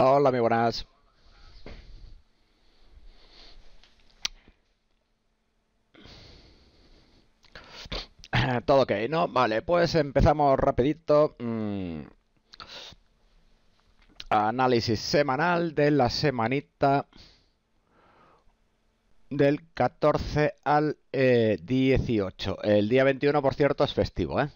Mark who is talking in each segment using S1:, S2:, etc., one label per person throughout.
S1: Hola, mi buenas. Todo ok, ¿no? Vale, pues empezamos rapidito. Mm, análisis semanal de la semanita del 14 al 18. Eh, El día 21, por cierto, es festivo, ¿eh?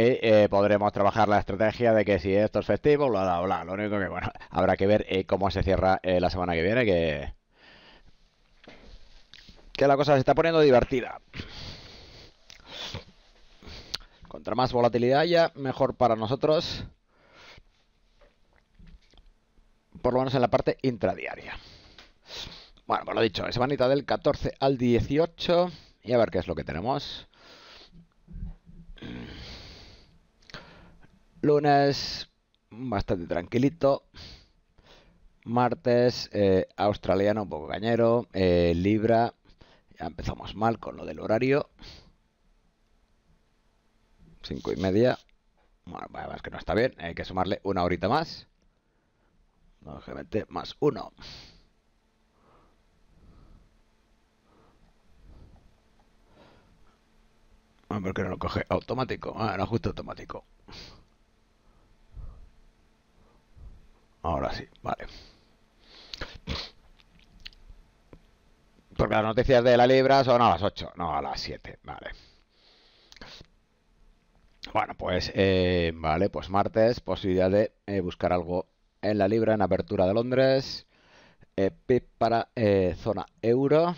S1: Eh, podremos trabajar la estrategia de que si esto es festivo, bla, bla, bla. Lo único que, bueno, habrá que ver eh, cómo se cierra eh, la semana que viene, que... Que la cosa se está poniendo divertida. Contra más volatilidad ya, mejor para nosotros. Por lo menos en la parte intradiaria. Bueno, pues lo dicho, vanita del 14 al 18. Y a ver qué es lo que tenemos. Lunes, bastante tranquilito. Martes, eh, australiano un poco cañero. Eh, Libra, ya empezamos mal con lo del horario. Cinco y media. Bueno, es pues que no está bien. Hay que sumarle una horita más. Lógicamente, más uno. A ver que no lo coge automático. Ah, no, justo automático. Ahora sí, vale. Porque las noticias de la Libra son a las 8, no a las 7, vale. Bueno, pues eh, vale, pues martes, posibilidad de eh, buscar algo en la Libra en apertura de Londres. Eh, para eh, zona euro.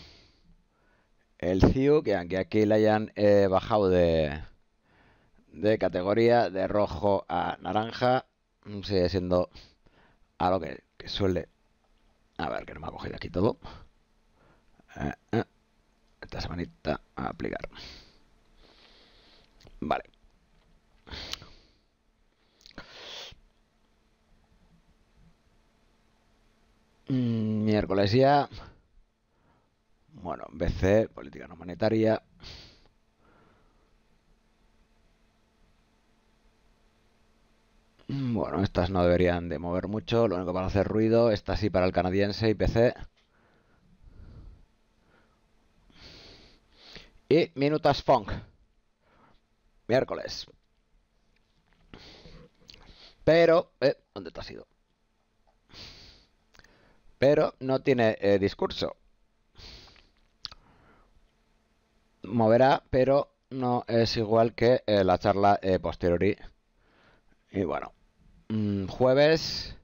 S1: El CIU, que aunque aquí le hayan bajado de, de categoría de rojo a naranja, sigue siendo a que, suele... A ver, que no me ha cogido aquí todo. Eh, eh. esta semanita a aplicar. Vale. Mm, miércoles ya. Bueno, BC, política no monetaria. Mm, bueno, estas no deberían de mover mucho, lo único para hacer ruido, esta sí para el canadiense y PC. Y Minutas Funk. Miércoles. Pero... Eh, ¿Dónde te has ido? Pero no tiene eh, discurso. Moverá, pero no es igual que eh, la charla eh, posteriori. Y bueno, Mm, jueves.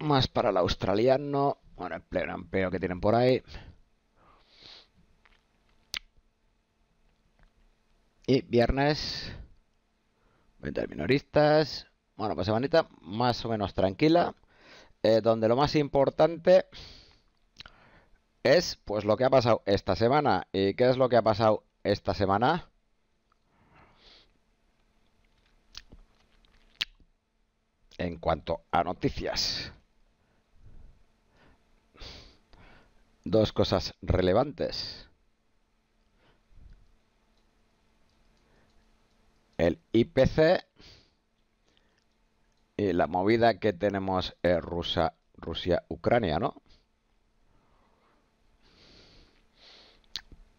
S1: Más para el australiano. Bueno, el peo que tienen por ahí. Y viernes. de minoristas. Bueno, pues semanita más o menos tranquila. Eh, donde lo más importante es pues lo que ha pasado esta semana. ¿Y qué es lo que ha pasado esta semana? en cuanto a noticias. Dos cosas relevantes. El IPC y la movida que tenemos en Rusia-Ucrania, ¿no?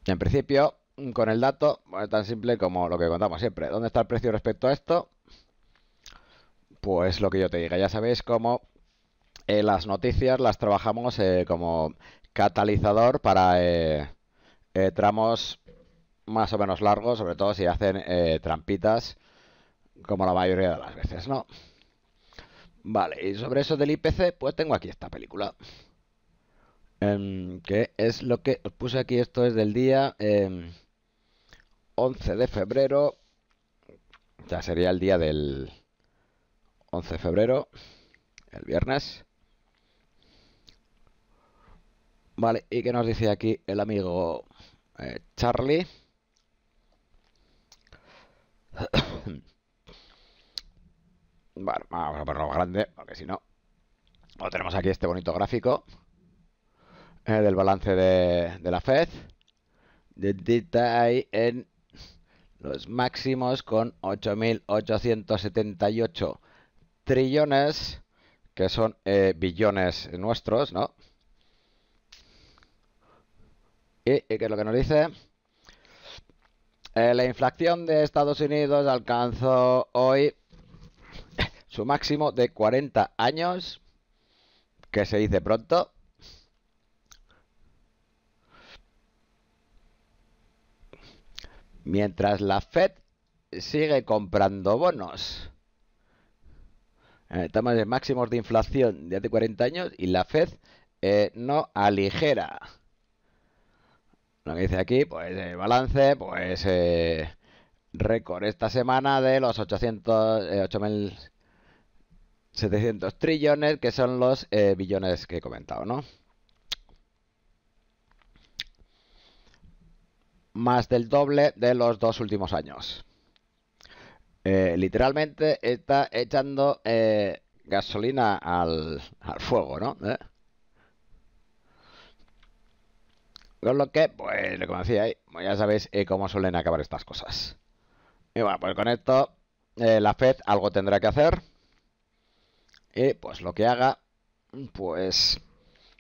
S1: En principio, con el dato, tan simple como lo que contamos siempre. ¿Dónde está el precio respecto a esto? Pues lo que yo te diga, ya sabéis cómo eh, las noticias las trabajamos eh, como catalizador para eh, tramos más o menos largos, sobre todo si hacen trampitas, como la mayoría de las veces, ¿no? Vale, y sobre eso del IPC, pues tengo aquí esta película. Em, que es lo que os puse aquí, esto es del día 11 em, de febrero. Ya sería el día del 11 de febrero, el viernes. Vale, ¿y qué nos dice aquí el amigo eh, Charlie? vale, vamos a ponerlo más grande, porque si no... tenemos aquí este bonito gráfico eh, del balance de, la FED. De detalle en los máximos con 8.878 trillones, que son eh, billones nuestros, ¿no? Y, qué es lo que nos dice... Eh, la inflación de Estados Unidos alcanzó hoy su máximo de 40 años, que se dice pronto. Mientras la Fed sigue comprando bonos. Eh, estamos en máximos de inflación de hace 40 años y la FED eh, no aligera. Lo que dice aquí, pues el eh, balance, pues récord esta semana de los 800, mil 8.700 trillones, que son los billones que he comentado, ¿no? Más del doble de los dos últimos años. Eh, literalmente está echando eh, gasolina al, fuego, ¿no? ¿Eh? Con lo que, pues, como decía ahí, pues ya sabéis cómo suelen acabar estas cosas. Y bueno, pues con esto la FED algo tendrá que hacer. Y pues lo que haga, pues,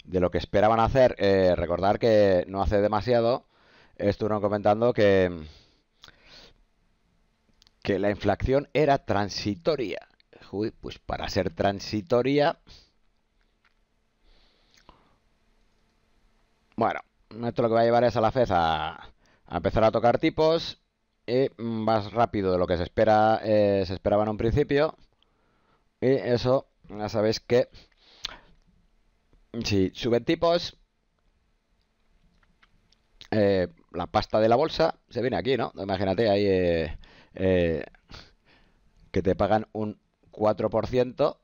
S1: de lo que esperaban hacer, recordar que no hace demasiado estuvieron comentando que que la inflación era transitoria. Uy, pues para ser transitoria... Bueno, esto lo que va a llevar es a la FED a, empezar a tocar tipos y más rápido de lo que se espera eh, se esperaba en un principio y eso ya sabéis que si suben tipos eh, la pasta de la bolsa se viene aquí no imagínate ahí eh, eh, que te pagan un 4%,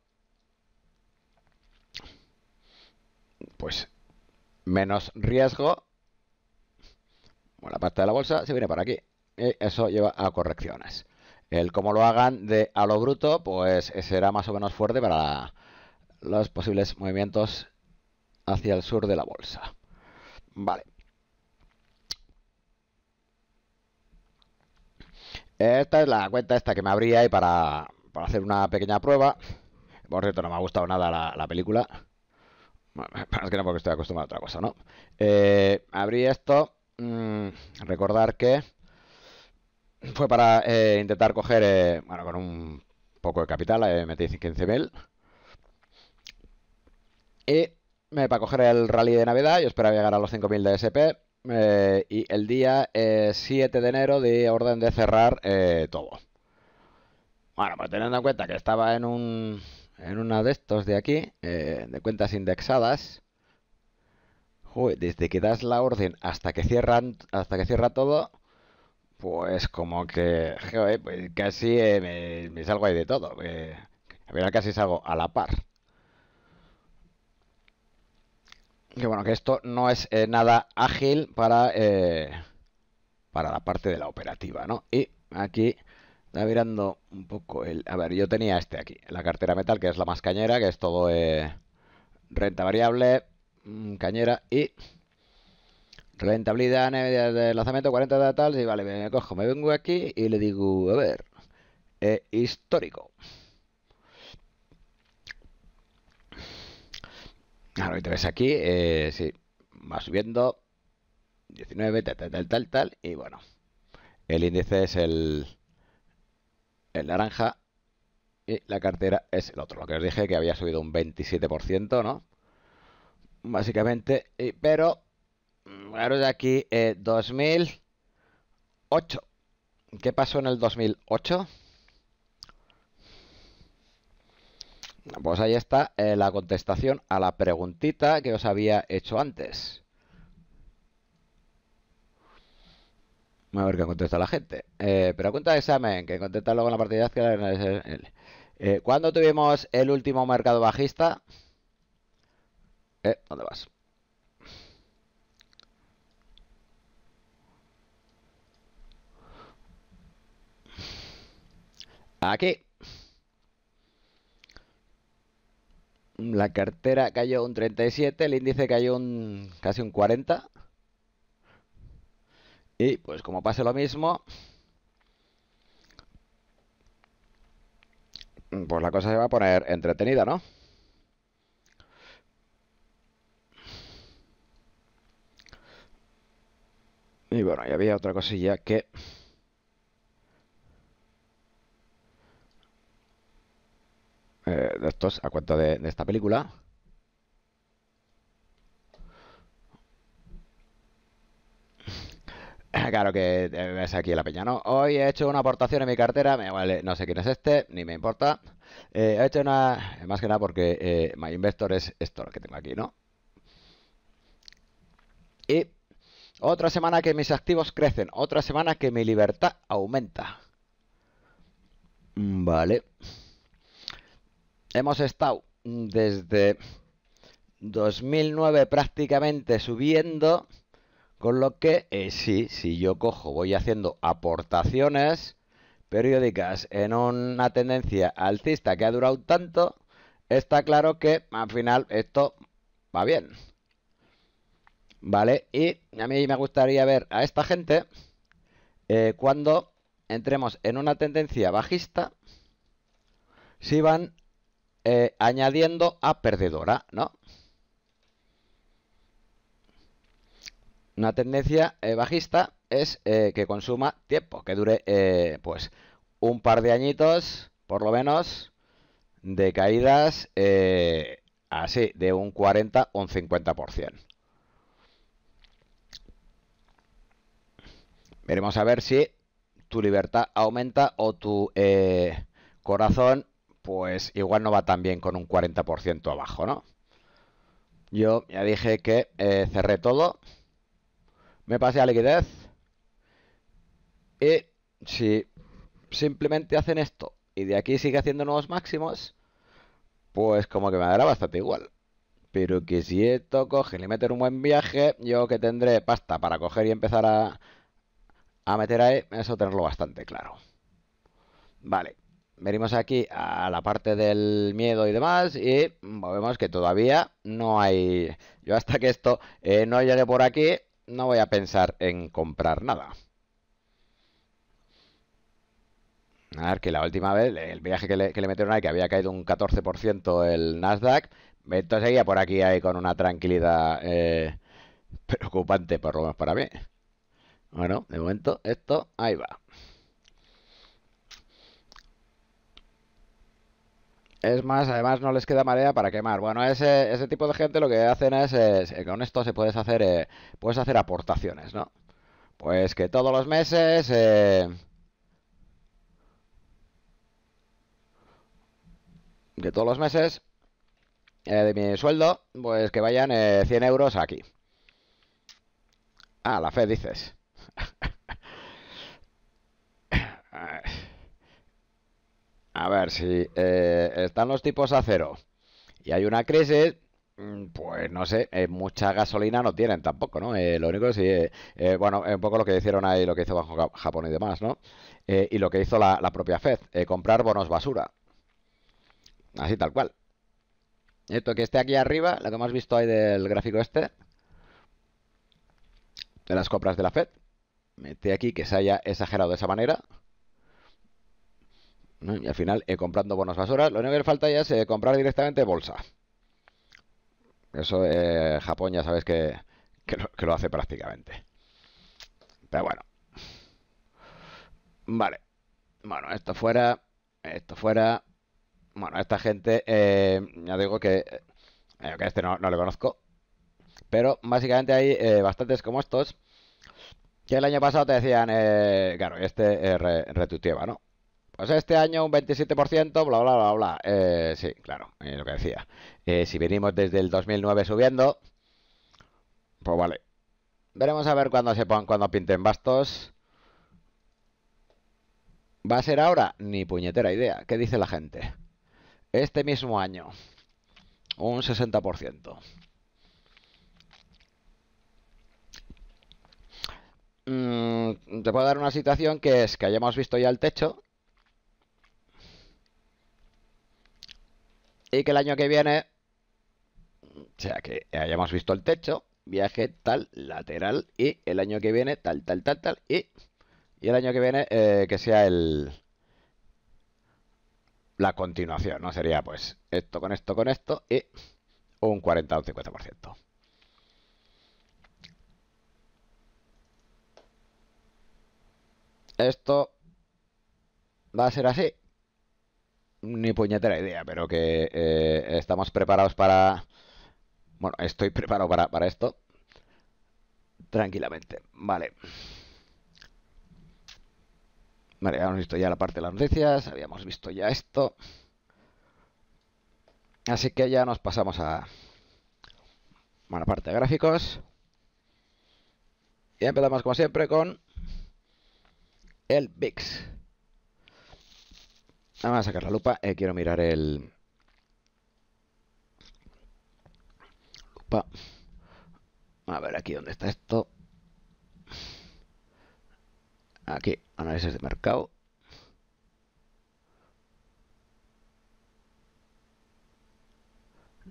S1: pues menos riesgo, bueno, la parte de la bolsa se viene para aquí. Y eso lleva a correcciones. El cómo lo hagan de a lo bruto, pues será más o menos fuerte para los posibles movimientos hacia el sur de la bolsa. Vale. Esta es la cuenta esta que me abría ahí para, para hacer una pequeña prueba. Por cierto, no me ha gustado nada la, película. Bueno, es que no porque estoy acostumbrado a otra cosa, ¿no? Eh, abrí esto. Mm, recordar que fue para eh, intentar coger, eh, bueno, con un poco de capital, metí 15.000. Y para coger el rally de Navidad, yo esperaba llegar a los 5.000 de SP. Eh, y el día 7 eh, de enero di orden de cerrar eh, todo. Bueno, pues teniendo en cuenta que estaba en un en una de estos de aquí, de cuentas indexadas, desde que das la orden hasta que cierran hasta que cierra todo, pues como que pues casi me, salgo ahí de todo. al final casi salgo a la par. que bueno, que esto no es eh, nada ágil para, eh, para la parte de la operativa, ¿no? Y aquí, está mirando un poco el... A ver, yo tenía este aquí, la cartera metal, que es la más cañera, que es todo eh, renta variable, mm, cañera y... Rentabilidad media de lanzamiento 40 de tal, y vale, me cojo, me vengo aquí y le digo, a ver, histórico. Ahora y aquí, eh, sí, va subiendo, 19, tal, tal, tal, tal, y bueno, el índice es el, el naranja y la cartera es el otro. Lo que os dije que había subido un 27%, ¿no? Básicamente, pero, claro, de aquí, 2008. Eh, ¿Qué pasó en el 2008? Pues ahí está eh, la contestación a la preguntita que os había hecho antes. A ver qué contesta la gente. Eh, pero cuenta de examen, que contesta luego en la partida de eh, ¿Cuándo tuvimos el último mercado bajista? Eh, ¿Dónde vas? Aquí. La cartera cayó un 37, el índice cayó un casi un 40. Y pues como pase lo mismo, pues la cosa se va a poner entretenida, ¿no? Y bueno, y había otra cosilla que Eh, de estos a cuenta de, esta película. Claro que es aquí la peña, ¿no? Hoy he hecho una aportación en mi cartera, me vale, no sé quién es este, ni me importa. Eh, he hecho una, más que nada porque eh, My Investor es esto lo que tengo aquí, ¿no? Y otra semana que mis activos crecen, otra semana que mi libertad aumenta. Mm, vale hemos estado desde 2009 prácticamente subiendo, con lo que eh, sí, si yo cojo, voy haciendo aportaciones periódicas en una tendencia alcista que ha durado tanto, está claro que al final esto va bien. ¿Vale? Y a mí me gustaría ver a esta gente eh, cuando entremos en una tendencia bajista, si van eh, añadiendo a perdedora, ¿no? Una tendencia eh, bajista es eh, que consuma tiempo, que dure pues un par de añitos, por lo menos, de caídas así, de un 40 o un 50%. Veremos a ver si tu libertad aumenta o tu eh, corazón pues igual no va tan bien con un 40% abajo, ¿no? Yo ya dije que eh, cerré todo, me pasé a liquidez y si simplemente hacen esto y de aquí sigue haciendo nuevos máximos, pues como que me dará bastante igual. Pero que si esto cogen y meten un buen viaje, yo que tendré pasta para coger y empezar a, a meter ahí, eso tenerlo bastante claro. Vale venimos aquí a la parte del miedo y demás y vemos que todavía no hay... Yo hasta que esto eh, no llegue por aquí no voy a pensar en comprar nada. A ver, que la última vez, el viaje que le, metieron ahí, que había caído un 14% el Nasdaq, esto seguía por aquí ahí con una tranquilidad eh, preocupante, por lo menos para mí. Bueno, de momento esto ahí va. Es más, además no les queda marea para quemar. Bueno, ese, ese tipo de gente lo que hacen es, eh, con esto se puedes hacer, eh, puedes hacer aportaciones, ¿no? Pues que todos los meses... Eh, que todos los meses de mi sueldo, pues que vayan 100 euros aquí. Ah, la fe dices. A ver, si eh, están los tipos a cero y hay una crisis, mm, pues no sé, eh, mucha gasolina no tienen tampoco, ¿no? Eh, lo único que sí, eh, bueno, un poco lo que hicieron ahí, lo que hizo bajo Japón y demás, ¿no? y lo que hizo la, propia Fed, comprar bonos basura. Así tal cual. Esto que esté aquí arriba, lo que hemos visto ahí del gráfico este, de las compras de la Fed, mete aquí que se haya exagerado de esa manera. Y al final, eh, comprando bonos basura, lo único que le falta ya es eh, comprar directamente bolsa. Eso eh, Japón ya sabes que, lo, hace prácticamente. Pero bueno. Vale. Bueno, esto fuera. Esto fuera. Bueno, esta gente, ya digo que, este no, le conozco. Pero básicamente hay bastantes como estos. Que el año pasado te decían, claro, este retutiva ¿no? este año un 27%, bla, bla, bla, bla. Eh, sí, claro, eh, lo que decía. Eh, si venimos desde el 2009 subiendo, pues vale. Veremos a ver cuándo se pongan, cuando pinten bastos. ¿Va a ser ahora? Ni puñetera idea. ¿Qué dice la gente? Este mismo año, un 60%. Mm, te puedo dar una situación que es que hayamos visto ya el techo Y que el año que viene, o sea, que hayamos visto el techo, viaje tal, lateral, y el año que viene tal, tal, tal, tal, y, el año que viene eh, que sea el la continuación, ¿no? Sería pues esto con esto con esto y un 40 o un 50%. Esto va a ser así ni puñetera idea, pero que eh, estamos preparados para... Bueno, estoy preparado para, esto. Tranquilamente. Vale. Vale, habíamos visto ya la parte de las noticias, habíamos visto ya esto. Así que ya nos pasamos a, a la parte de gráficos. Y empezamos como siempre con el VIX. Vamos a sacar la lupa. Eh, quiero mirar el... Lupa. A ver aquí dónde está esto. Aquí, análisis de mercado.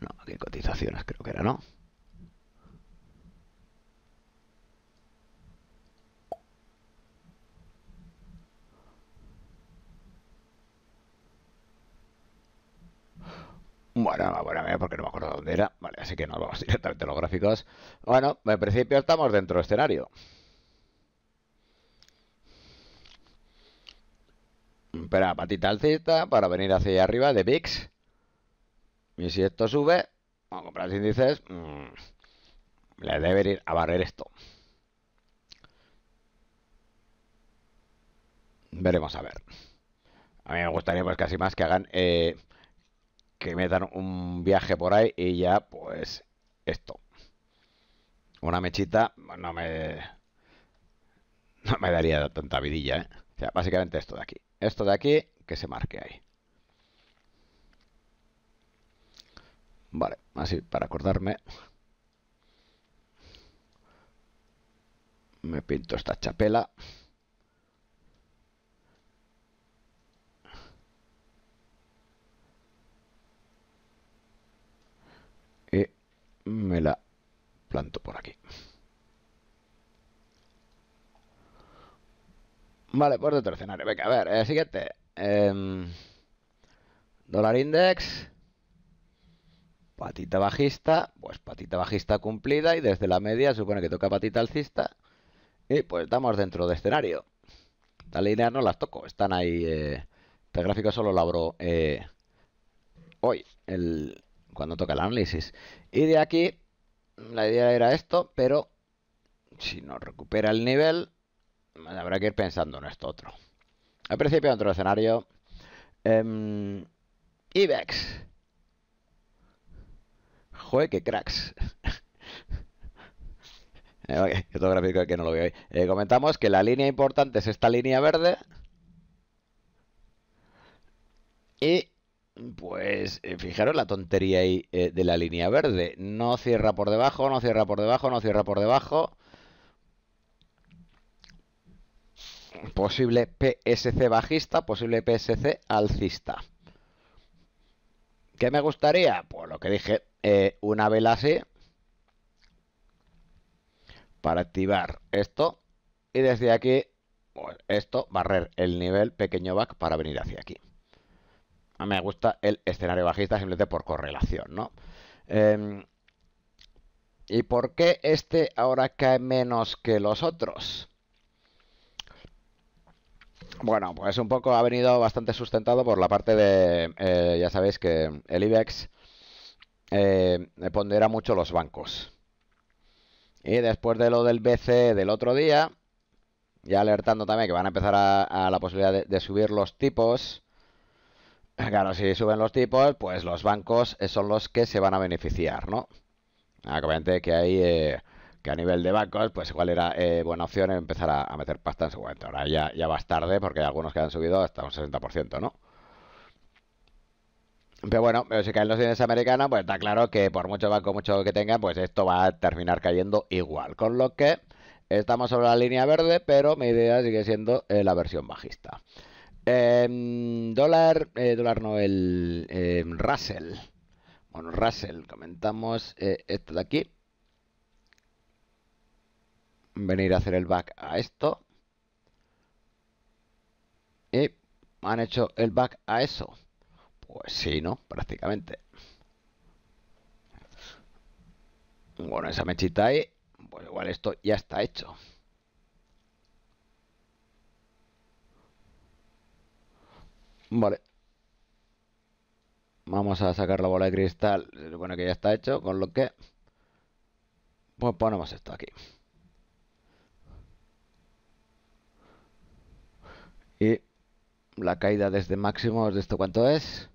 S1: No, aquí cotizaciones creo que era, ¿no? Bueno, bueno, eh, porque no me acuerdo dónde era. Vale, así que nos vamos directamente a los gráficos. Bueno, en principio estamos dentro del escenario. Espera, patita alcista para venir hacia allá arriba de VIX. Y si esto sube, vamos a comprar índices. Mmm, le debe ir a barrer esto. Veremos a ver. A mí me gustaría pues casi más que hagan... Eh, que me dan un viaje por ahí y ya, pues, esto. Una mechita no me, no me daría tanta vidilla, ¿eh? O sea, básicamente esto de aquí. Esto de aquí, que se marque ahí. Vale, así para acordarme. Me pinto esta chapela. me la planto por aquí. Vale, pues de escenario. Venga, a ver, el eh, siguiente. Em, dólar index. Patita bajista. Pues patita bajista cumplida. Y desde la media supone que toca patita alcista. Y pues estamos dentro de escenario. Las líneas no las toco. Están ahí. Eh, este gráfico solo lo abro eh, hoy, el, cuando toca el análisis. Y de aquí, la idea era esto, pero si no recupera el nivel, habrá que ir pensando en esto otro. Al principio, otro escenario. Em, IBEX. Joder, que cracks. okay, eh, gráfico que no lo veo eh, comentamos que la línea importante es esta línea verde. Y pues eh, fijaros la tontería ahí eh, de la línea verde. No cierra por debajo, no cierra por debajo, no cierra por debajo. Posible PSC bajista, posible PSC alcista. ¿Qué me gustaría? Pues lo que dije, eh, una vela así. Para activar esto. Y desde aquí, pues esto, barrer el nivel pequeño back para venir hacia aquí me gusta el escenario bajista simplemente por correlación, ¿no? Em, ¿Y por qué este ahora cae menos que los otros? Bueno, pues un poco ha venido bastante sustentado por la parte de, eh, ya sabéis que el IBEX eh, pondera mucho los bancos. Y después de lo del BCE del otro día, ya alertando también que van a empezar a, la posibilidad de subir los tipos, Claro, si suben los tipos, pues los bancos eh, son los que se van a beneficiar, ¿no? Ah, que hay... Eh, que a nivel de bancos, pues igual era eh, buena opción empezar a, meter pasta en su cuenta. Ahora ya, ya tarde porque hay algunos que han subido hasta un 60%, ¿no? Pero bueno, si caen los índices americanos, pues está claro que por mucho banco, mucho que tengan, pues esto va a terminar cayendo igual. Con lo que estamos sobre la línea verde, pero mi idea sigue siendo la versión bajista. Em, dólar, eh, dólar no, el em, Russell. Bueno, Russell, comentamos eh, esto de aquí. Venir a hacer el back a esto. Y han hecho el back a eso. Pues sí, ¿no? Prácticamente. Bueno, esa mechita ahí, pues igual esto ya está hecho. Vale. Vamos a sacar la bola de cristal. Se que ya está hecho, con lo que... Pues ponemos esto aquí. Y la caída desde este máximos de esto cuánto es.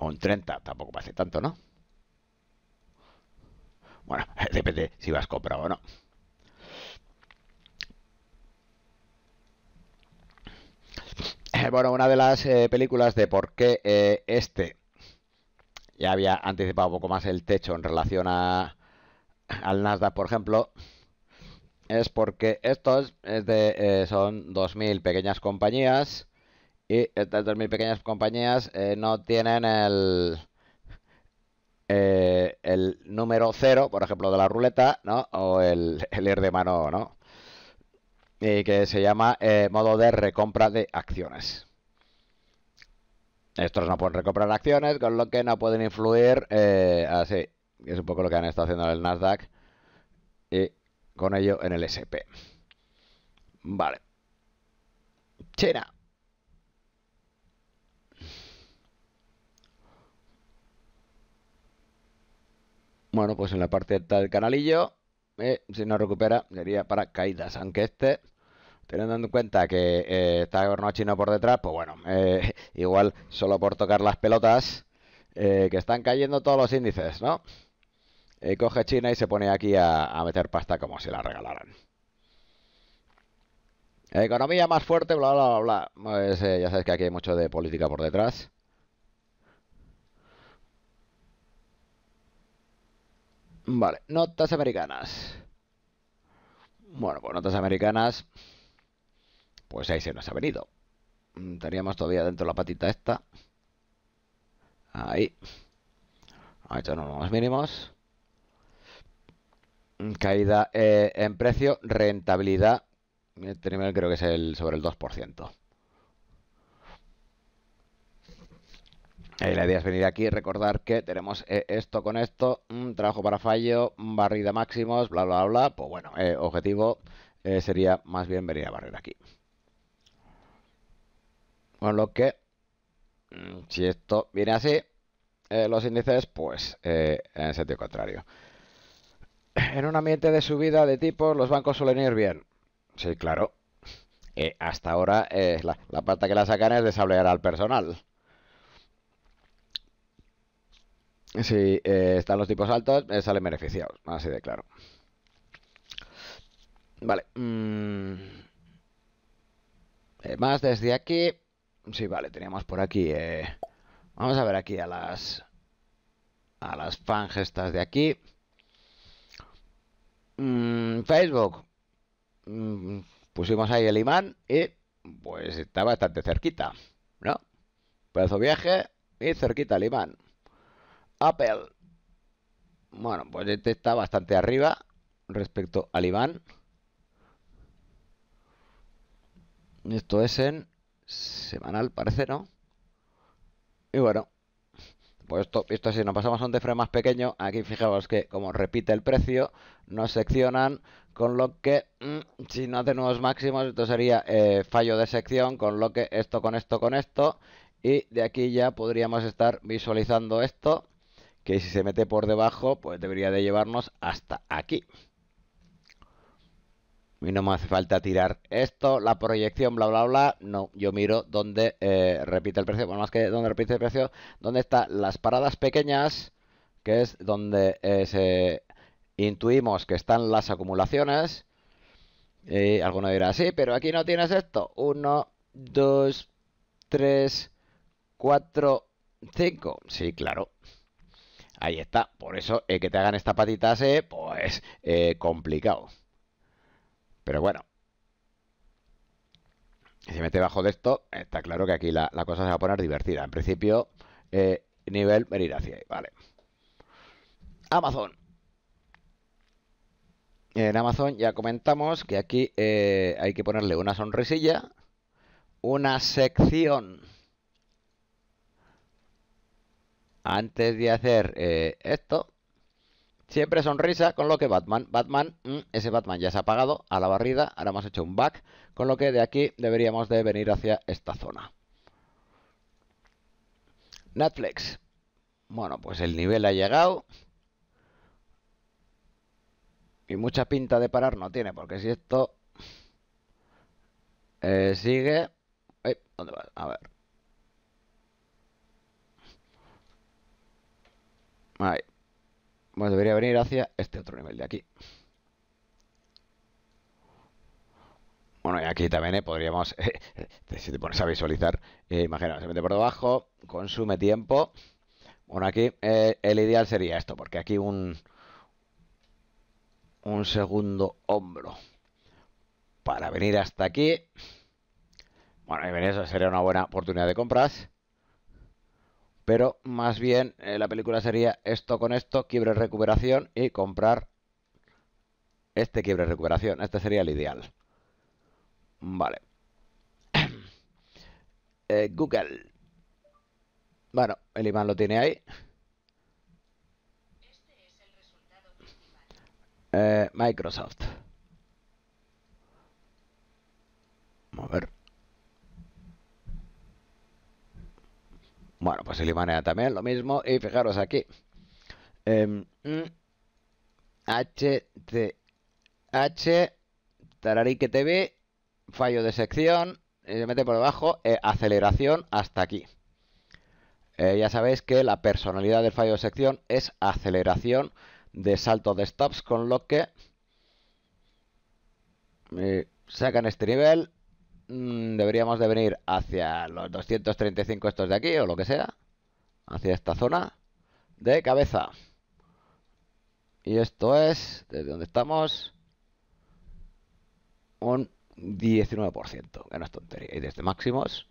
S1: Un 30, tampoco parece tanto, ¿no? Bueno, depende si vas comprado o no. bueno, una de las eh, películas de por qué eh, este ya había anticipado un poco más el techo en relación a, al Nasdaq, por ejemplo, es porque estos es de, eh, son 2.000 pequeñas compañías y estas 2.000 pequeñas compañías no tienen el, el número cero, por ejemplo, de la ruleta, ¿no? O el, el ir de mano, ¿no? y eh, que se llama eh, modo de recompra de acciones. Estos no pueden recomprar acciones, con lo que no pueden influir eh, así. Es un poco lo que han estado haciendo en el Nasdaq y con ello en el SP. Vale. China. Bueno, pues en la parte alta del canalillo, si no recupera, sería para caídas, aunque este teniendo en cuenta que eh, está está gobierno Chino por detrás, pues bueno, eh, igual solo por tocar las pelotas, eh, que están cayendo todos los índices, ¿no? coge China y se pone aquí a, meter pasta como si la regalaran. Economía más fuerte, bla, bla, bla, bla. Pues, ya sabes que aquí hay mucho de política por detrás. Vale, notas americanas. Bueno, pues notas americanas. Pues ahí se nos ha venido. Mm, teníamos todavía dentro la patita esta. Ahí. Ha hecho los mínimos. Mm, caída eh, en precio, rentabilidad. Este nivel creo que es el sobre el 2%. la idea es venir aquí, recordar que tenemos eh, esto con esto, mm, trabajo para fallo, barrida máximos, bla, bla, bla. Pues bueno, eh, objetivo sería más bien venir a barrer aquí. Con lo que, mm, si esto viene así, eh, los índices, pues eh, en sentido contrario. En un ambiente de subida de tipos, los bancos suelen ir bien. Sí, claro. Eh, hasta ahora la, parte que la sacan es desablear al personal. Si están los tipos altos, salen beneficiados. Así de claro. Vale. Mm. Más desde aquí Sí, vale, teníamos por aquí... Eh, vamos a ver aquí a las... A las fangestas de aquí. Mm, Facebook. Mm, pusimos ahí el imán y... Pues está bastante cerquita, ¿no? Pedazo viaje y cerquita el imán. Apple. Bueno, pues este está bastante arriba respecto al imán. Esto es en semanal, parece, ¿no? Y bueno, pues esto, si nos pasamos a un deframe más pequeño, aquí fijaos que como repite el precio, nos seccionan, con lo que mm, si no hace nuevos máximos, esto sería eh, fallo de sección, con lo que esto, con esto, con esto, y de aquí ya podríamos estar visualizando esto, que si se mete por debajo, pues debería de llevarnos hasta aquí mí no me hace falta tirar esto, la proyección, bla, bla, bla. No, yo miro dónde eh, repite el precio. Bueno, más que dónde repite el precio, dónde están las paradas pequeñas, que es donde eh, se intuimos que están las acumulaciones. Y alguno dirá, sí, pero aquí no tienes esto. Uno, dos, tres, cuatro, cinco. Sí, claro. Ahí está. Por eso eh, que te hagan esta patita así, pues complicado. Pero bueno. Si mete bajo de esto, está claro que aquí la, cosa se va a poner divertida. En principio, eh, nivel venir hacia ahí, vale. Amazon. En Amazon ya comentamos que aquí eh, hay que ponerle una sonrisilla, una sección. Antes de hacer eh, esto, Siempre sonrisa, con lo que Batman, Batman, mm, ese Batman ya se ha apagado a la barrida, ahora hemos hecho un back, con lo que de aquí deberíamos de venir hacia esta zona. Netflix. Bueno, pues el nivel ha llegado. Y mucha pinta de parar no tiene, porque si esto eh, sigue... Eh, ¿Dónde va? A ver. Ahí debería venir hacia este otro nivel de aquí. Bueno, y aquí también eh, podríamos, eh, si te pones a visualizar, eh, se mete por debajo, consume tiempo. Bueno, aquí eh, el ideal sería esto, porque aquí un, un segundo hombro para venir hasta aquí. Bueno, y eso sería una buena oportunidad de compras pero más bien eh, la película sería esto con esto, quiebre recuperación y comprar este quiebre recuperación. Este sería el ideal. Vale. Eh, Google. Bueno, el imán lo tiene ahí. Eh, Microsoft. A ver. Bueno, pues Ilimania también lo mismo. Y fijaros aquí. HTH, em, H, Tararique TV, fallo de sección, se mete por debajo, e, aceleración hasta aquí. Eh, ya sabéis que la personalidad del fallo de sección es aceleración de salto de stops, con lo que eh, sacan este nivel, Mm, deberíamos de venir hacia los 235 estos de aquí o lo que sea. Hacia esta zona de cabeza. Y esto es, desde donde estamos, un 19%, que no es tontería. Y desde máximos,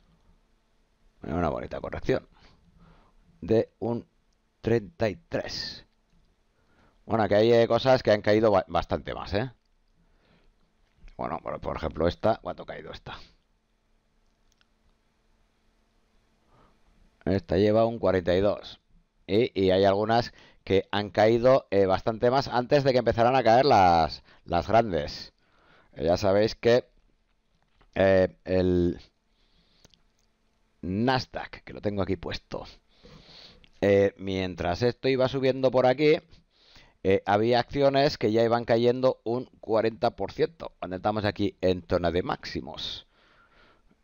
S1: una bonita corrección, de un 33%. Bueno, que hay eh, cosas que han caído bastante más, ¿eh? Bueno, por ejemplo esta, ¿cuánto ha caído esta? Esta lleva un 42. Y, y hay algunas que han caído eh, bastante más antes de que empezaran a caer las, grandes. Eh, ya sabéis que eh, el Nasdaq, que lo tengo aquí puesto, mientras esto iba subiendo por aquí, eh, había acciones que ya iban cayendo un 40% cuando estamos aquí en zona de máximos.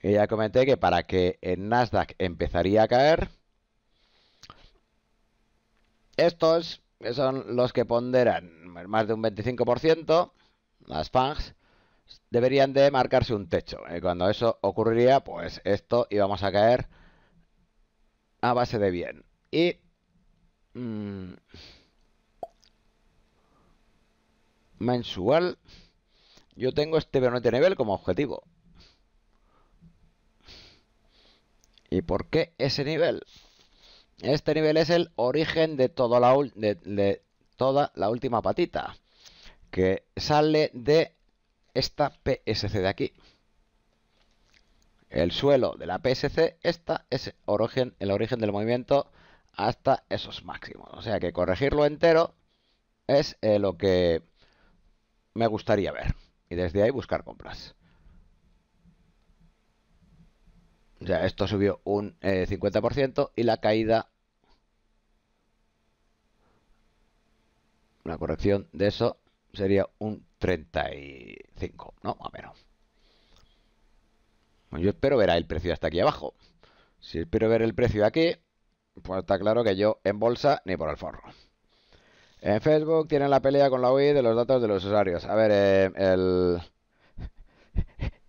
S1: Y ya comenté que para que el Nasdaq empezaría a caer, estos son los que ponderan más de un 25%, las FANGs, deberían de marcarse un techo. cuando eso ocurriría, pues esto íbamos a caer a base de bien. Y... Mm, mensual, yo tengo este veronete nivel como objetivo. ¿Y por qué ese nivel? Este nivel es el origen de, toda la, toda la última patita, que sale de esta PSC de aquí. El suelo de la PSC, esta es origen, el origen del movimiento hasta esos máximos. O sea que corregirlo entero es eh, lo que me gustaría ver. Y desde ahí buscar compras. ya esto subió un 50% eh, y la caída... Una corrección de eso sería un 35, ¿no? Más o menos. yo espero ver el precio hasta aquí abajo. Si espero ver el precio aquí, pues está claro que yo en bolsa ni por el forro. En Facebook tienen la pelea con la UI de los datos de los usuarios. A ver, eh, el...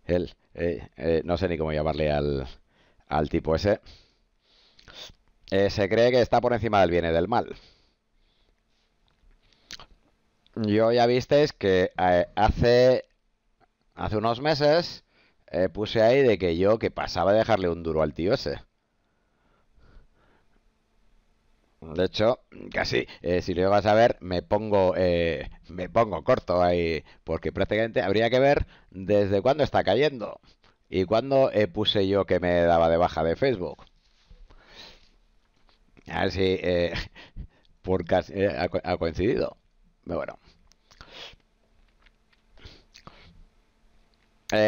S1: Eh, eh, no sé ni cómo llamarle al, tipo ese. Eh, se cree que está por encima del bien y del mal. Yo ya visteis que hace, hace unos meses puse ahí de que yo que pasaba de dejarle un duro al tío ese. De hecho, casi, eh, si lo vas a ver, me pongo, eh, me pongo corto ahí, porque prácticamente habría que ver desde cuándo está cayendo y cuándo eh, puse yo que me daba de baja de Facebook. A ver si ha, coincidido. bueno.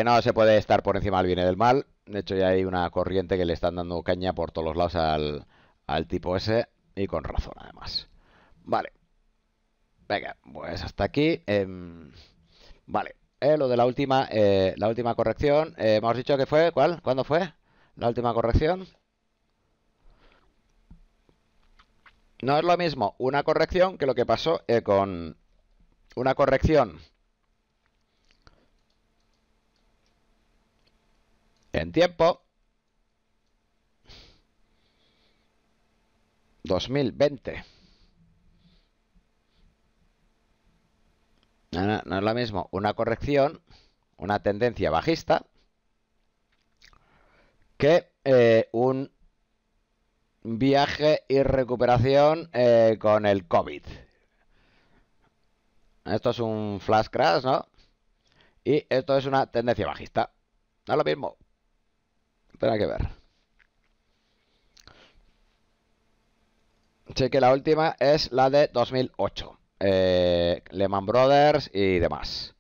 S1: no se puede estar por encima del bien y del mal. De hecho, ya hay una corriente que le están dando caña por todos los lados al, al tipo ese y con razón, además. Vale. Venga, pues hasta aquí. Em, vale. Eh, lo de la última, eh, la última corrección. Eh, hemos dicho que fue, ¿cuál? ¿Cuándo fue? La última corrección. No es lo mismo una corrección que lo que pasó con una corrección en tiempo 2020. No, es lo mismo una corrección, una tendencia bajista, que eh, un viaje y recuperación eh, con el COVID. Esto es un flash crash, ¿no? Y esto es una tendencia bajista. No es lo mismo. tiene que ver. Sé que la última es la de 2008. Eh, Lehman Brothers y demás.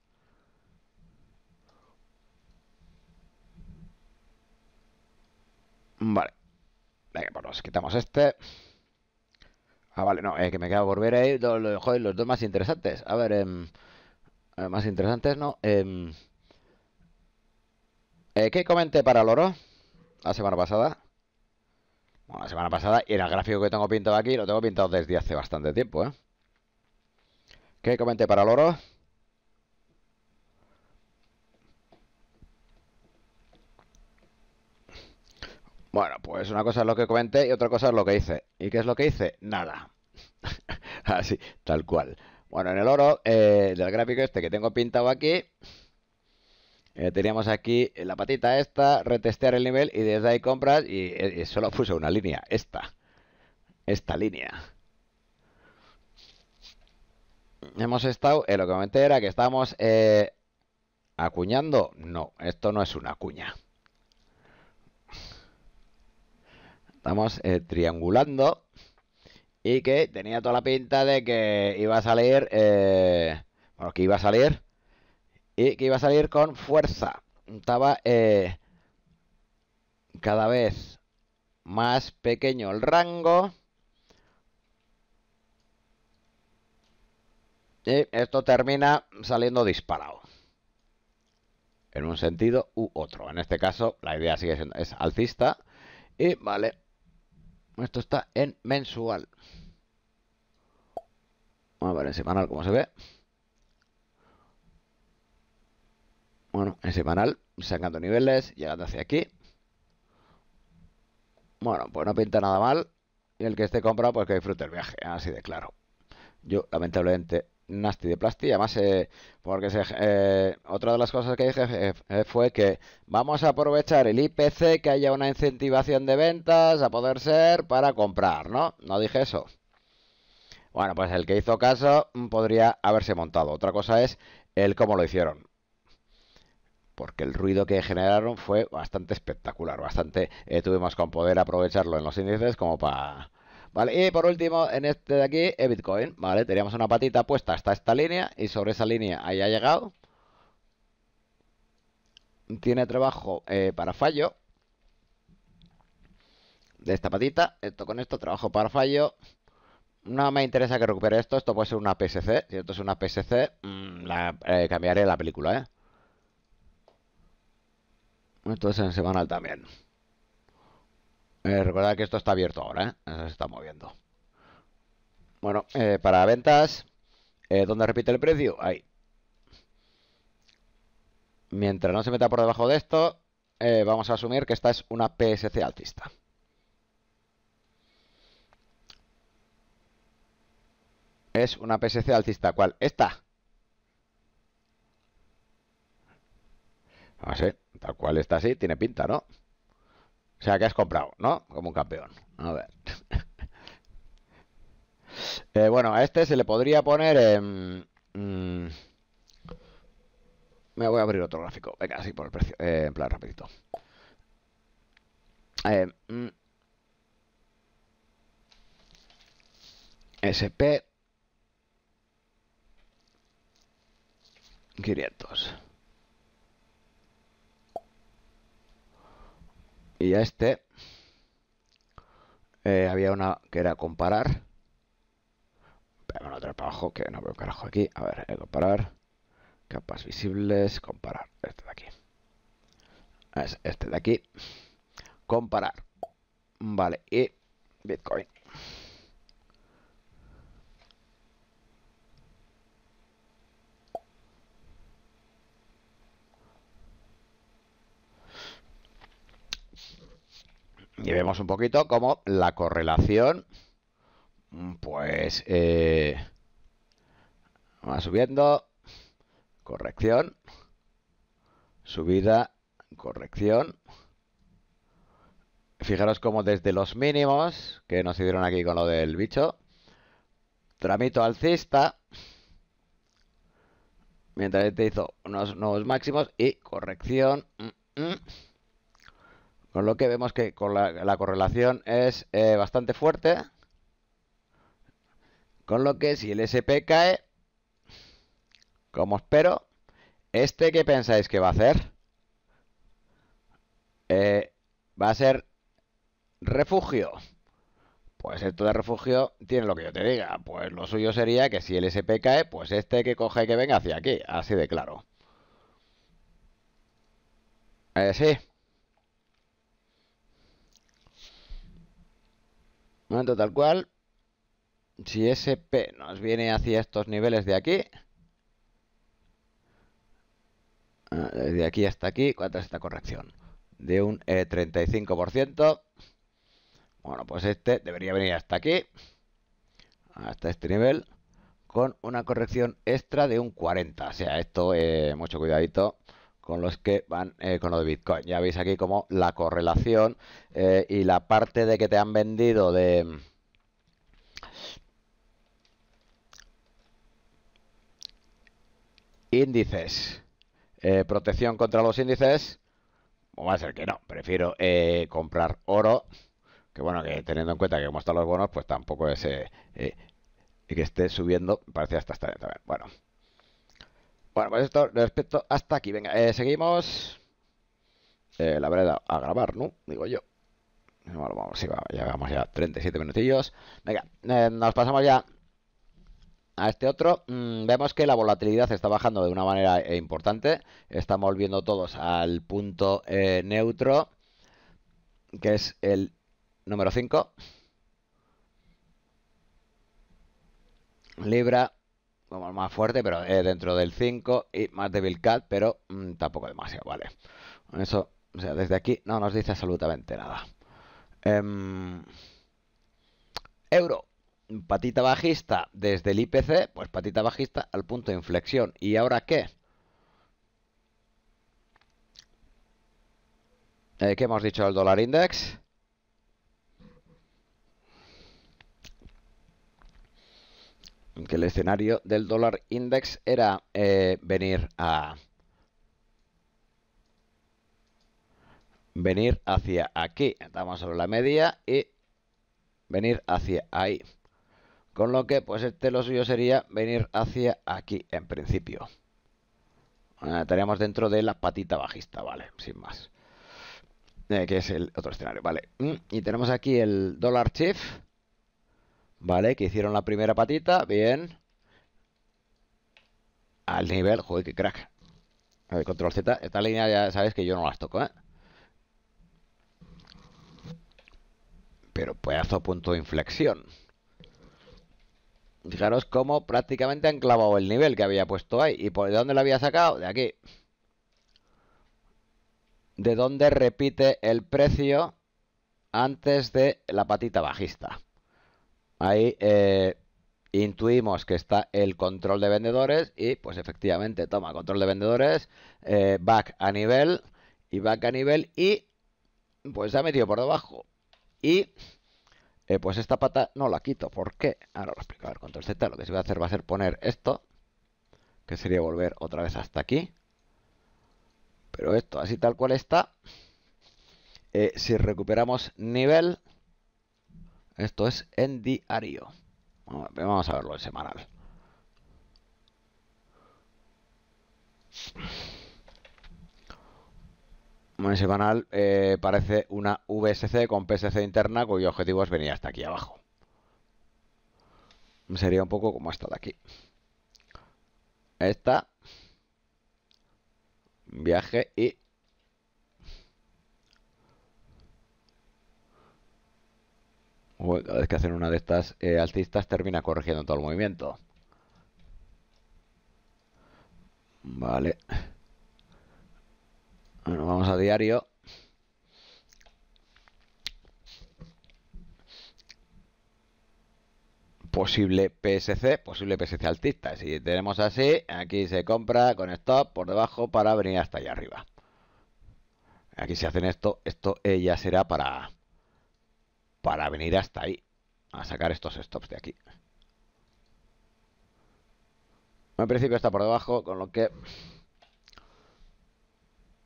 S1: Vale. Venga, pues nos quitamos este. Ah, vale, no, eh, que me queda volver ahí. Los, dos más interesantes. A ver, em, eh, más interesantes, ¿no? Em, eh, ¿Qué comenté para Loro la semana pasada? bueno, la semana pasada. Y en el gráfico que tengo pintado aquí, lo tengo pintado desde hace bastante tiempo, ¿eh? ¿Qué comenté para el oro? Bueno, pues una cosa es lo que comenté y otra cosa es lo que hice. ¿Y qué es lo que hice? Nada. Así, tal cual. Bueno, en el oro eh, del gráfico este que tengo pintado aquí, eh, teníamos aquí la patita esta, retestear el nivel y desde ahí compras y, eh, solo puse una línea, esta. Esta línea. Hemos estado, en eh, lo que comenté era que estábamos acuñando. No, esto no es una cuña. Estamos triangulando y que tenía toda la pinta de que iba a salir... bueno, que iba a salir y que iba a salir con fuerza. Estaba eh, cada vez más pequeño el rango. Y esto termina saliendo disparado. En un sentido u otro. En este caso, la idea sigue siendo es alcista. Y vale. Esto está en mensual. Vamos a ver en semanal cómo se ve. Bueno, en semanal, sacando niveles, llegando hacia aquí. Bueno, pues no pinta nada mal. Y el que esté comprado, pues que disfrute el viaje, así de claro. Yo, lamentablemente, nasty de plasti. Además, eh, porque eh, otra de las cosas que dije eh, fue que vamos a aprovechar el IPC, que haya una incentivación de ventas, a poder ser, para comprar, ¿no? No dije eso. Bueno, pues el que hizo caso mm, podría haberse montado. Otra cosa es el cómo lo hicieron porque el ruido que generaron fue bastante espectacular, bastante eh, tuvimos con poder aprovecharlo en los índices como para... Vale, y por último, en este de aquí, eh, Bitcoin, ¿vale? Teníamos una patita puesta hasta esta línea y sobre esa línea ahí ha llegado. Tiene trabajo eh, para fallo. De esta patita, esto con esto, trabajo para fallo. No me interesa que recupere esto, esto puede ser una PSC. Si esto es una PSC, mm, la, cambiaré la película, ¿eh? Entonces en semanal también. Eh, recordad que esto está abierto ahora, ¿eh? se está moviendo. Bueno, eh, para ventas, eh, ¿dónde repite el precio? Ahí. Mientras no se meta por debajo de esto, eh, vamos a asumir que esta es una PSC altista. Es una PSC altista. ¿Cuál? Esta. a ver. Tal cual está así, tiene pinta, ¿no? O sea, que has comprado, ¿no? Como un campeón. A ver. Eh, bueno, a este se le podría poner... Mm, me voy a abrir otro gráfico. Venga, así por el precio. Eh, en plan, rapidito. Mm. SP 500 y este eh, había una que era comparar. Pero otra para abajo que no veo carajo aquí. A ver, eh, comparar. Capas visibles, comparar. Este de aquí. Es este de aquí. Comparar. Vale, y Bitcoin. y vemos un poquito como la correlación, pues, eh, va subiendo, corrección, subida, corrección. Fijaros cómo desde los mínimos que nos hicieron aquí con lo del bicho, tramito alcista, mientras te este hizo unos nuevos máximos y corrección. Mm, mm. Con lo que vemos que con la, correlación es eh, bastante fuerte. Con lo que si el SP cae, como espero, ¿este que pensáis que va a hacer? Eh, va a ser refugio. Pues esto de refugio tiene lo que yo te diga. Pues lo suyo sería que si el SP cae, pues este que coge y que venga hacia aquí. Así de claro. Eh, sí. Momento tal cual. Si SP nos viene hacia estos niveles de aquí. Ah, desde aquí hasta aquí, ¿cuánta es esta corrección? De un 35%. Eh, bueno, pues este debería venir hasta aquí. Hasta este nivel. Con una corrección extra de un 40%. O sea, esto, eh, mucho cuidadito con los que van eh, con los de Bitcoin. Ya veis aquí como la correlación eh, y la parte de que te han vendido de... Índices. Eh, protección contra los índices. Pues va a ser que no. Prefiero comprar oro. Que bueno, que teniendo en cuenta que como están los bonos, pues tampoco es... que esté subiendo. Parece hasta estar... Bueno. Bueno, pues esto respecto hasta aquí. Venga, eh, seguimos. Eh, la verdad, a grabar, ¿no? Digo yo. Bueno, vamos, ya va, ya 37 minutillos. Venga, eh, nos pasamos ya a este otro. Mm, vemos que la volatilidad está bajando de una manera importante. Estamos volviendo todos al punto neutro, que es el número 5. Libra como más fuerte, pero eh, dentro del 5 y más débil Cat, pero mm, tampoco demasiado, ¿vale? Eso, o sea, desde aquí no nos dice absolutamente nada. Em, euro, patita bajista desde el IPC, pues patita bajista al punto de inflexión. ¿Y ahora qué? Eh, ¿Qué hemos dicho del dólar index? que el escenario del dólar index era eh, venir a venir hacia aquí estamos sobre la media y venir hacia ahí con lo que pues este lo suyo sería venir hacia aquí en principio eh, estaríamos dentro de la patita bajista vale sin más eh, que es el otro escenario vale mm, y tenemos aquí el dólar chief Vale, que hicieron la primera patita, bien. Al nivel, joder, qué crack. A ver, control Z, esta línea ya sabes que yo no las toco, ¿eh? Pero pedazo punto de inflexión. Fijaros cómo prácticamente han clavado el nivel que había puesto ahí. ¿Y por dónde lo había sacado? De aquí. De dónde repite el precio antes de la patita bajista. Ahí eh, intuimos que está el control de vendedores y pues efectivamente toma control de vendedores, eh, back a nivel y back a nivel y pues se ha metido por debajo. Y eh, pues esta pata no la quito. porque Ahora lo explico. A control Z lo que se va a hacer va a ser poner esto, que sería volver otra vez hasta aquí. Pero esto así tal cual está. si recuperamos nivel, esto es en diario. Vamos a verlo en semanal. En semanal eh, parece una VSC con PSC interna cuyo objetivo es venir hasta aquí abajo. Sería un poco como esta de aquí. Esta. Viaje y cada vez que hacen una de estas eh, altistas termina corrigiendo todo el movimiento. Vale. Bueno, vamos a diario. Posible PSC, posible PSC altista. Si tenemos así, aquí se compra con stop por debajo para venir hasta allá arriba. Aquí si hacen esto, esto eh, ya será para para venir hasta ahí, a sacar estos stops de aquí. En principio está por debajo, con lo que...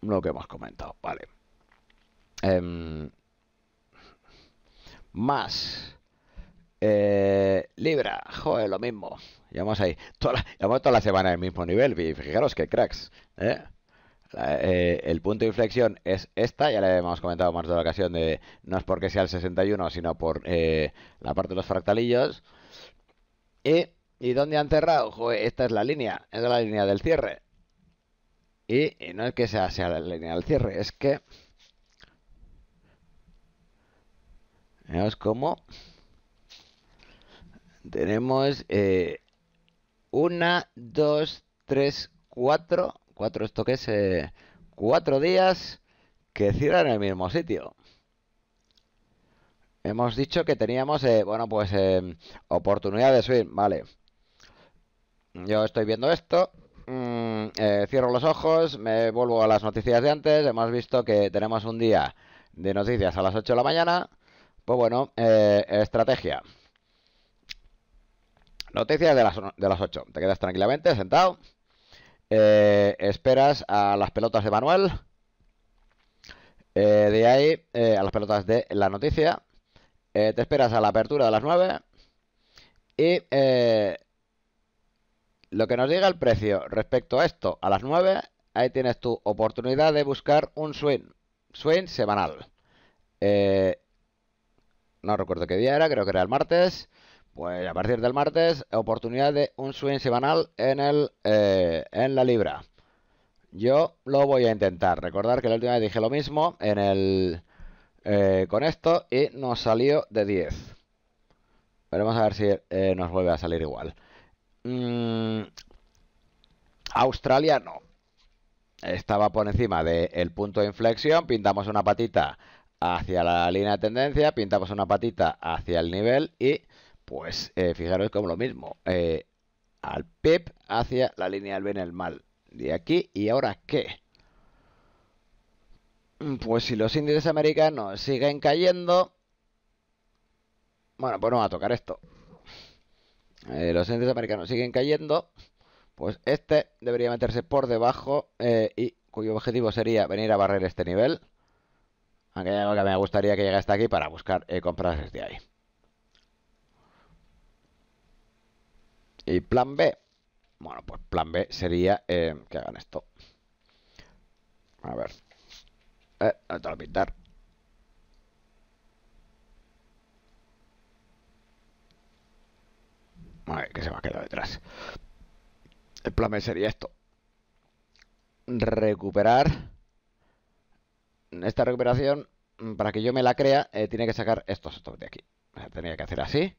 S1: Lo que hemos comentado, vale. Em, más... Eh, Libra, joder, lo mismo. Llevamos ahí. Toda llevamos toda la semana el mismo nivel. fijaros que cracks. ¿eh? Eh, eh, el punto de inflexión es esta, ya le hemos comentado más de la ocasión, de no es porque sea el 61, sino por eh, la parte de los fractalillos. Y, ¿y dónde han cerrado? esta es la línea, es la línea del cierre. Y, no es que sea, sea la línea del cierre, es que... vemos cómo tenemos una, dos, tres, cuatro Cuatro, esto que es eh, cuatro días que cierran el mismo sitio. Hemos dicho que teníamos, eh, bueno, pues eh, oportunidad de subir, vale. Yo estoy viendo esto. Mm, cierro los ojos, me vuelvo a las noticias de antes. Hemos visto que tenemos un día de noticias a las 8 de la mañana. Pues bueno, estrategia. Noticias de las, de las 8. Te quedas tranquilamente sentado. Eh, esperas a las pelotas de Manuel. Eh, de ahí, eh, a las pelotas de la noticia. te esperas a la apertura de las 9. Y lo que nos diga el precio respecto a esto, a las 9, ahí tienes tu oportunidad de buscar un swing. Swing semanal. no recuerdo qué día era, creo que era el martes. Pues a partir del martes, oportunidad de un swing semanal en, el, eh, en la libra. Yo lo voy a intentar. Recordar que la última vez dije lo mismo en el, eh, con esto y nos salió de 10. Veremos a ver si eh, nos vuelve a salir igual. Mm, Australia australiano. Estaba por encima del punto de inflexión. Pintamos una patita hacia la línea de tendencia. Pintamos una patita hacia el nivel y pues eh, fijaros como lo mismo. Eh, al PEP hacia la línea del bien y el mal. De aquí y ahora qué. Mm, pues si los índices americanos siguen cayendo... Bueno, pues no va a tocar esto. Eh, los índices americanos siguen cayendo. Pues este debería meterse por debajo y cuyo objetivo sería venir a barrer este nivel. Aunque que me gustaría que llegue hasta aquí para buscar compras desde ahí. ¿Y plan B? Bueno, pues plan B sería eh, que hagan esto. A ver. Eh, no te lo pintar. A que se me ha quedado detrás. El plan B sería esto. Recuperar. Esta recuperación, para que yo me la crea, eh, tiene que sacar estos, estos de aquí. O tenía que hacer así.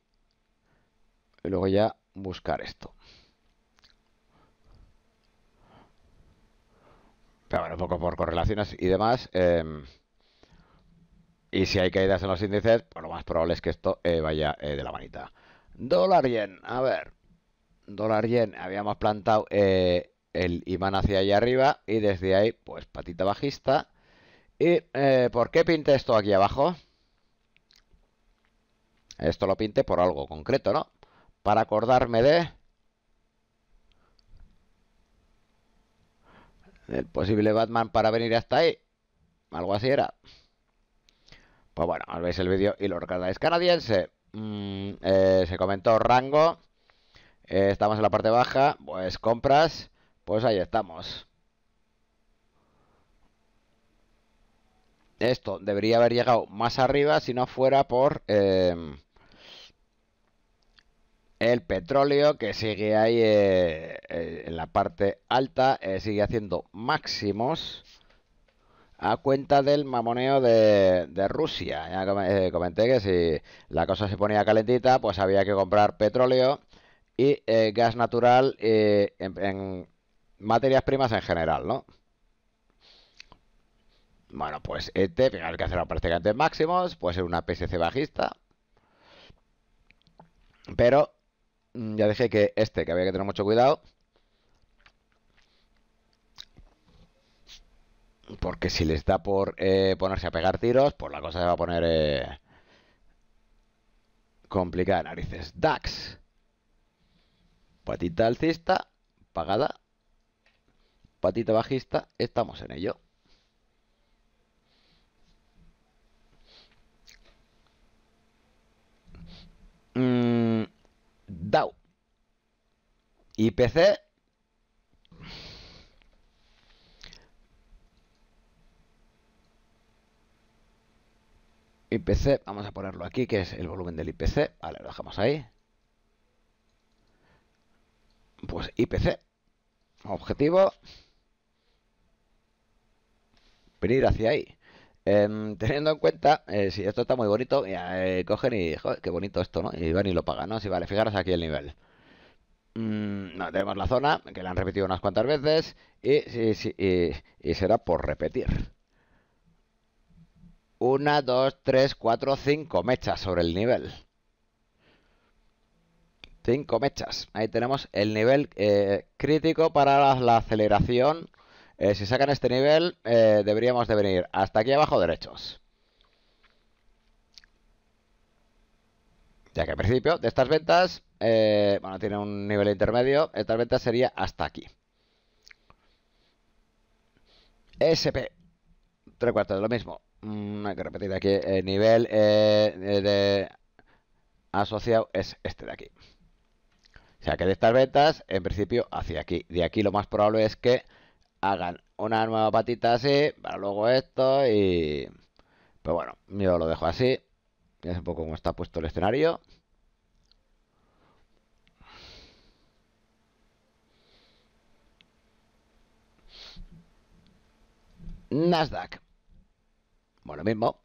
S1: Y luego ya buscar esto. Pero bueno, un poco por correlaciones y demás. Em, y si hay caídas en los índices, pues lo más probable es que esto eh, vaya eh, de la manita. Dólar yen, a ver. Dólar yen, habíamos plantado eh, el imán hacia allá arriba y desde ahí, pues patita bajista. ¿Y por qué pinte esto aquí abajo? Esto lo pinte por algo concreto, ¿no? para acordarme de El posible Batman para venir hasta ahí. Algo así era. Pues bueno, os veis el vídeo y lo recordáis. Canadiense. Mm, eh, se comentó rango. Eh, estamos en la parte baja. Pues compras. Pues ahí estamos. Esto debería haber llegado más arriba si no fuera por... Eh, el petróleo que sigue ahí eh, eh, en la parte alta eh, sigue haciendo máximos a cuenta del mamoneo de, Rusia. Ya comenté que si la cosa se ponía calentita, pues había que comprar petróleo y gas natural en, materias primas en general, ¿no? Bueno, pues este, final, que ha prácticamente máximos, puede ser una PSC bajista. Pero Mm, ya dejé que este, que había que tener mucho cuidado. Porque si les da por eh, ponerse a pegar tiros, pues la cosa se va a poner eh, complicada, narices. Dax. Patita alcista, pagada. Patita bajista, estamos en ello. Mmm DAO. IPC, vamos a ponerlo aquí, que es el volumen del IPC. Vale, lo dejamos ahí. Pues IPC. Objetivo. Venir hacia ahí. Em, teniendo en cuenta, eh, si esto está muy bonito, eh, cogen y, joder, qué bonito esto, ¿no? Y van y lo pagan, ¿no? Si vale, fijaros aquí el nivel. Mm, no, tenemos la zona, que la han repetido unas cuantas veces, y, será por repetir. Una, dos, tres, cuatro, cinco mechas sobre el nivel. Cinco mechas. Ahí tenemos el nivel eh, crítico para la aceleración eh, si sacan este nivel, eh, deberíamos de venir hasta aquí abajo derechos. Ya que al principio de estas ventas, eh, bueno, tiene un nivel intermedio, estas ventas sería hasta aquí. SP, tres cuartos de lo mismo. Mm, hay que repetir aquí, el nivel asociado es este de aquí. O sea que de estas ventas, en principio, hacia aquí. De aquí lo más probable es que hagan una nueva patita así, para luego esto y... Pues bueno, yo lo dejo así. Es un poco como está puesto el escenario. Nasdaq. Bueno, mismo.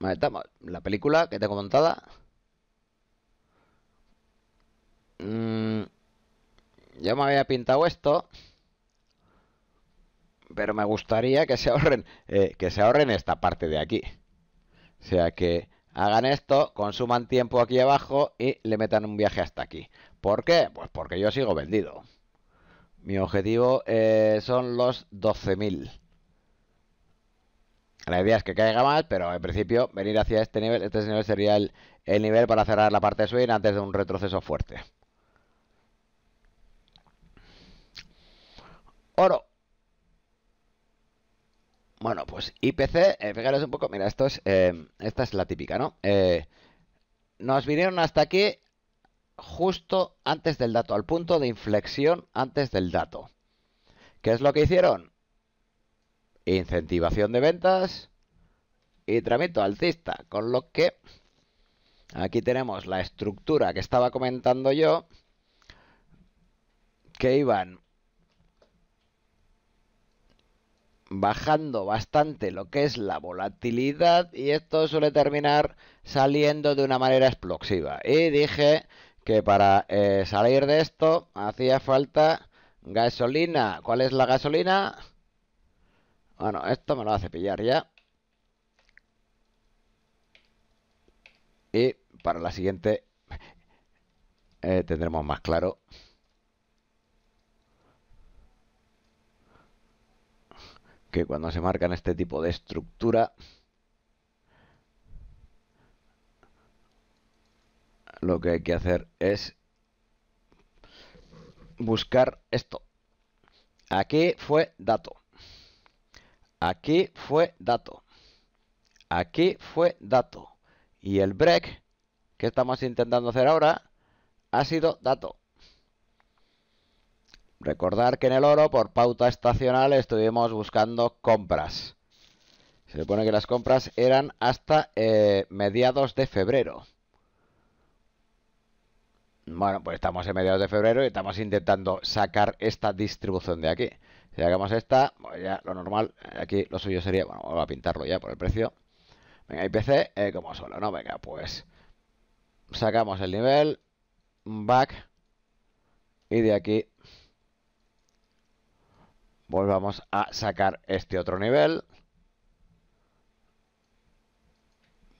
S1: Ahí estamos. La película que tengo montada. Mm, ya me había pintado esto pero me gustaría que se ahorren, eh, que se ahorren esta parte de aquí. O sea que hagan esto, consuman tiempo aquí abajo y le metan un viaje hasta aquí. ¿Por qué? Pues porque yo sigo vendido. Mi objetivo eh, son los 12.000. La idea es que caiga mal, pero en principio venir hacia este nivel, este nivel sería el, el nivel para cerrar la parte swing antes de un retroceso fuerte. Oro. Bueno, pues IPC, eh, fijaros un poco, mira, esto es, eh, esta es la típica, ¿no? Eh, nos vinieron hasta aquí justo antes del dato, al punto de inflexión antes del dato. ¿Qué es lo que hicieron? Incentivación de ventas y tramito alcista, con lo que aquí tenemos la estructura que estaba comentando yo, que iban bajando bastante lo que es la volatilidad y esto suele terminar saliendo de una manera explosiva. Y dije que para eh, salir de esto hacía falta gasolina. ¿Cuál es la gasolina? Bueno, esto me lo hace pillar ya. Y para la siguiente eh, tendremos más claro que cuando se marcan este tipo de estructura lo que hay que hacer es buscar esto. Aquí fue dato. Aquí fue dato. Aquí fue dato. Y el break que estamos intentando hacer ahora ha sido dato. Recordar que en el oro, por pauta estacional, estuvimos buscando compras. Se supone que las compras eran hasta eh, mediados de febrero. Bueno, pues estamos en mediados de febrero y estamos intentando sacar esta distribución de aquí. Si hagamos esta, pues ya lo normal, aquí lo suyo sería, bueno, vamos a pintarlo ya por el precio. Venga, IPC, eh, como solo, ¿no? Venga, pues sacamos el nivel, back, y de aquí Volvamos a sacar este otro nivel.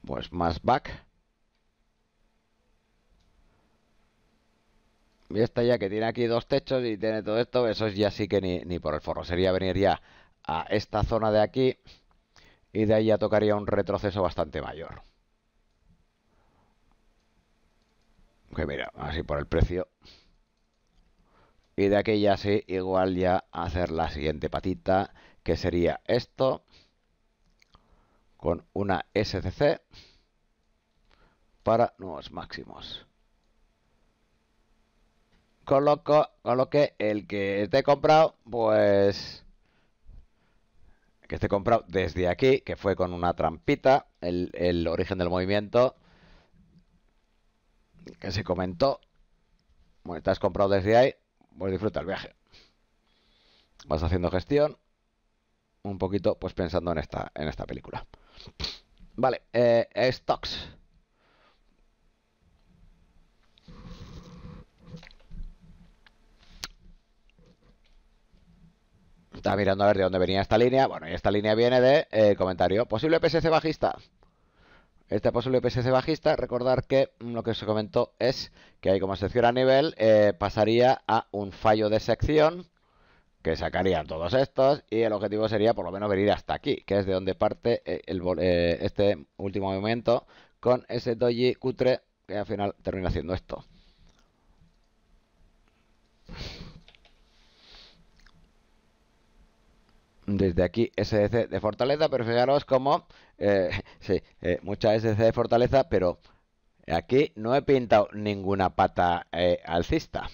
S1: Pues más back. Y esta ya que tiene aquí dos techos y tiene todo esto, eso ya sí que ni, por el forro. Sería venir ya a esta zona de aquí y de ahí ya tocaría un retroceso bastante mayor. Que mira, así por el precio y de aquí ya sí, igual ya hacer la siguiente patita, que sería esto, con una SCC para nuevos máximos. Coloco, con lo que el que esté comprado, pues que esté comprado desde aquí, que fue con una trampita, el, el, origen del movimiento que se comentó. Bueno, estás comprado desde ahí, pues disfruta el viaje. Vas haciendo gestión, un poquito pues pensando en esta, en esta película. Vale, eh, stocks. Está mirando a ver de dónde venía esta línea. Bueno, y esta línea viene de eh, comentario. Posible PSC bajista. Este posible PSS bajista, recordar que mm, lo que se comentó es que ahí como sección a nivel eh, pasaría a un fallo de sección que sacaría todos estos y el objetivo sería por lo menos venir hasta aquí, que es de donde parte eh, eh, este último movimiento con ese doji cutre que al final termina haciendo esto. desde aquí SDC de fortaleza, pero fijaros como, eh, sí, eh, mucha SDC de fortaleza, pero aquí no he pintado ninguna pata eh, alcista.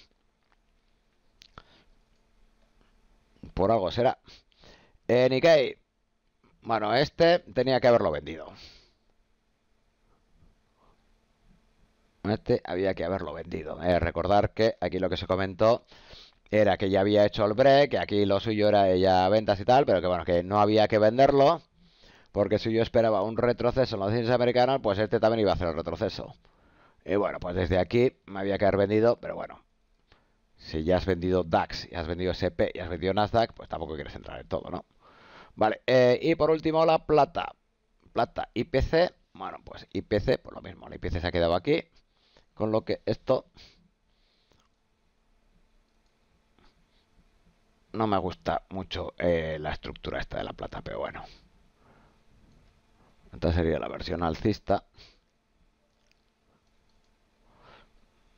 S1: Por algo será. Eh, Nikkei, bueno, este tenía que haberlo vendido. Este había que haberlo vendido. recordar que aquí lo que se comentó era que ya había hecho el break, que aquí lo suyo era ya ventas y tal, pero que bueno, que no había que venderlo, porque si yo esperaba un retroceso en las ciencias americanas, pues este también iba a hacer el retroceso. Y bueno, pues desde aquí me había que haber vendido, pero bueno, si ya has vendido DAX, y has vendido SP, y has vendido Nasdaq, pues tampoco quieres entrar en todo, ¿no? Vale, eh, y por último la plata. Plata IPC, bueno, pues IPC, por pues lo mismo, la IPC se ha quedado aquí, con lo que esto no me gusta mucho eh, la estructura esta de la plata, pero bueno. Esta sería la versión alcista.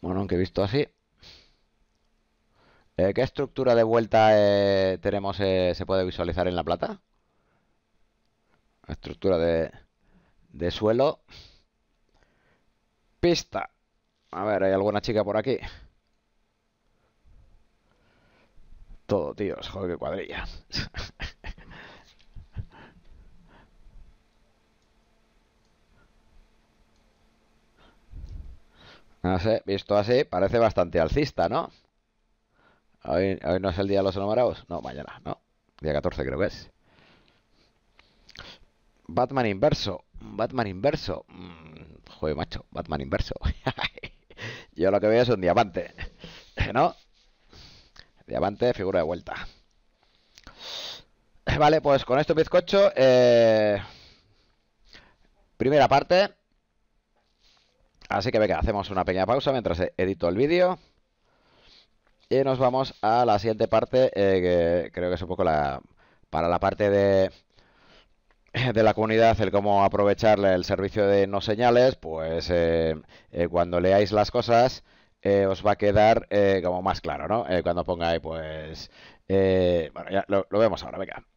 S1: Bueno, aunque he visto así. Eh, ¿Qué estructura de vuelta eh, tenemos, se puede visualizar en la plata? Estructura de, de suelo. Pista. A ver, ¿hay alguna chica por aquí? todo, tíos. Joder, qué cuadrilla. No sé, visto así, parece bastante alcista, ¿no? Hoy, no es el día de los enamorados. No, mañana, ¿no? Día 14 creo que es. Batman inverso. Batman inverso. Mm, joder, macho. Batman inverso. Yo lo que veo es un diamante. ¿No? Diamante, figura de vuelta. Vale, pues con esto bizcocho. Eh, primera parte. Así que venga, hacemos una pequeña pausa mientras edito el vídeo. Y nos vamos a la siguiente parte, eh, que creo que es un poco la para la parte de, de la comunidad, el cómo aprovechar el servicio de no señales, pues eh, cuando leáis las cosas, eh, os va a quedar eh, como más claro, ¿no? Eh, cuando pongáis, pues... bueno, ya lo vemos ahora, venga.